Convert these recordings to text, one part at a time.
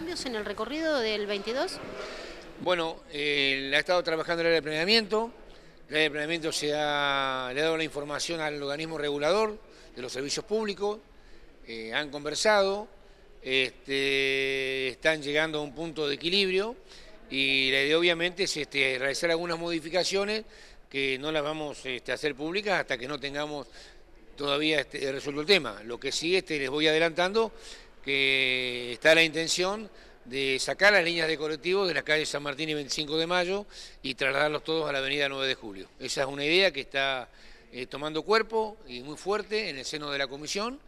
cambios en el recorrido del 22? Bueno, eh, ha estado trabajando el área de planeamiento. El área de planeamiento se ha, le ha dado la información al organismo regulador de los servicios públicos. Eh, han conversado, este, están llegando a un punto de equilibrio y la idea obviamente es este, realizar algunas modificaciones que no las vamos este, a hacer públicas hasta que no tengamos todavía este, resuelto el tema. Lo que sí este, les voy adelantando que está la intención de sacar las líneas de colectivos de la calle San Martín y 25 de Mayo y trasladarlos todos a la avenida 9 de Julio. Esa es una idea que está eh, tomando cuerpo y muy fuerte en el seno de la comisión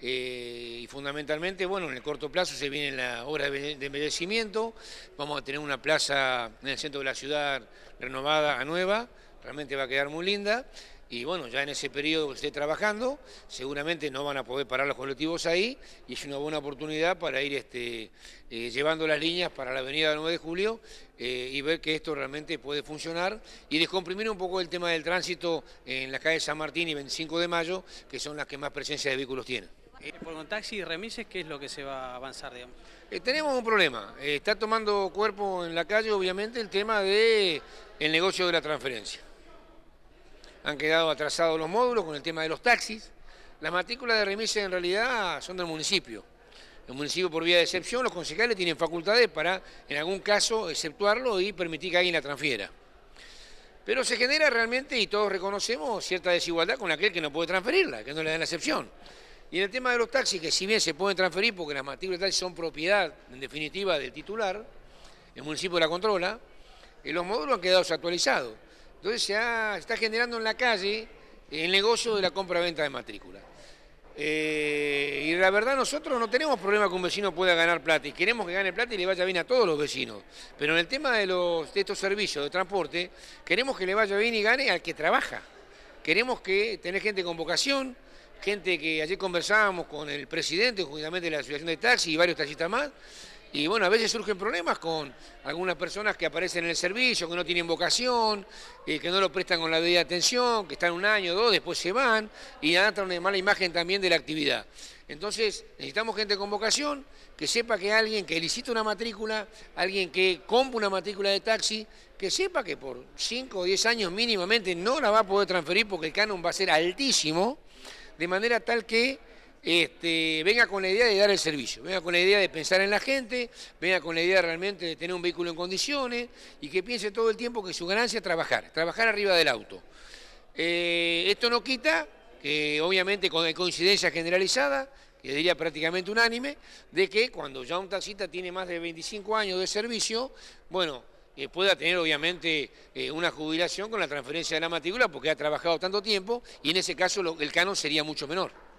eh, y fundamentalmente, bueno, en el corto plazo se viene la obra de embellecimiento, vamos a tener una plaza en el centro de la ciudad renovada a nueva, realmente va a quedar muy linda y bueno, ya en ese periodo que esté trabajando, seguramente no van a poder parar los colectivos ahí y es una buena oportunidad para ir este, eh, llevando las líneas para la avenida del 9 de julio eh, y ver que esto realmente puede funcionar y descomprimir un poco el tema del tránsito en la calle San Martín y 25 de mayo, que son las que más presencia de vehículos tienen. Eh, por taxi y remises, ¿qué es lo que se va a avanzar, digamos? tenemos un problema. está tomando cuerpo en la calle, obviamente, el tema del negocio de la transferencia han quedado atrasados los módulos con el tema de los taxis. Las matrículas de remise en realidad son del municipio. El municipio por vía de excepción, los concejales tienen facultades para, en algún caso, exceptuarlo y permitir que alguien la transfiera. Pero se genera realmente, y todos reconocemos, cierta desigualdad con aquel que no puede transferirla, que no le dan la excepción. Y en el tema de los taxis, que si bien se pueden transferir porque las matrículas de taxis son propiedad, en definitiva, del titular, el municipio la controla, eh, los módulos han quedado actualizados. Entonces se está generando en la calle el negocio de la compra-venta de matrícula. Eh, y la verdad nosotros no tenemos problema que un vecino pueda ganar plata y queremos que gane plata y le vaya bien a todos los vecinos. Pero en el tema de, estos servicios de transporte, queremos que le vaya bien y gane al que trabaja. Queremos que tener gente con vocación, gente que ayer conversábamos con el presidente justamente de la Asociación de Taxis y varios taxistas más, y bueno, a veces surgen problemas con algunas personas que aparecen en el servicio, que no tienen vocación, eh, que no lo prestan con la debida atención, que están un año o dos, después se van y dan una mala imagen también de la actividad. Entonces, necesitamos gente con vocación, que sepa que alguien que licita una matrícula, alguien que compra una matrícula de taxi, que sepa que por 5 o 10 años mínimamente no la va a poder transferir porque el canon va a ser altísimo, de manera tal que este, venga con la idea de dar el servicio, venga con la idea de pensar en la gente, venga con la idea realmente de tener un vehículo en condiciones y que piense todo el tiempo que su ganancia es trabajar, trabajar arriba del auto. Eh, esto no quita que obviamente con coincidencia generalizada, que diría prácticamente unánime, de que cuando ya un taxista tiene más de 25 años de servicio, bueno, eh, pueda tener obviamente eh, una jubilación con la transferencia de la matrícula porque ha trabajado tanto tiempo y en ese caso el canon sería mucho menor.